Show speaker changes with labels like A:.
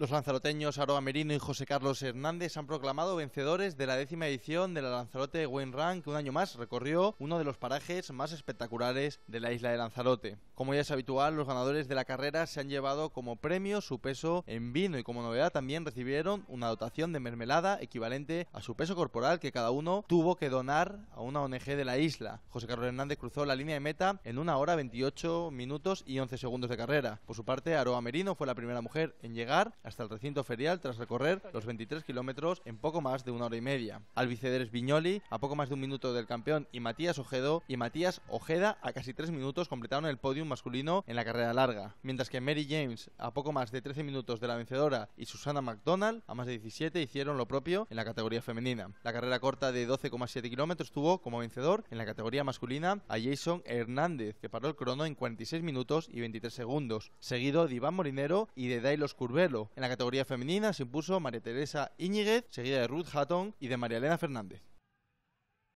A: Los lanzaroteños Aroa Merino y José Carlos Hernández han proclamado vencedores de la décima edición de la Lanzarote Wayne Run, que un año más recorrió uno de los parajes más espectaculares de la isla de Lanzarote. Como ya es habitual, los ganadores de la carrera se han llevado como premio su peso en vino y como novedad también recibieron una dotación de mermelada equivalente a su peso corporal que cada uno tuvo que donar a una ONG de la isla. José Carlos Hernández cruzó la línea de meta en una hora 28 minutos y 11 segundos de carrera. Por su parte, Aroa Merino fue la primera mujer en llegar hasta el recinto ferial tras recorrer los 23 kilómetros en poco más de una hora y media. Albicederes Viñoli, a poco más de un minuto del campeón, y Matías Ojedo y Matías Ojeda, a casi tres minutos, completaron el podium masculino en la carrera larga. Mientras que Mary James, a poco más de 13 minutos de la vencedora, y Susana McDonald, a más de 17, hicieron lo propio en la categoría femenina. La carrera corta de 12,7 kilómetros tuvo como vencedor en la categoría masculina a Jason Hernández, que paró el crono en 46 minutos y 23 segundos, seguido de Iván Morinero y de Dailos Curvelo. En la categoría femenina se impuso María Teresa Íñiguez, seguida de Ruth Hatton y de María Elena Fernández.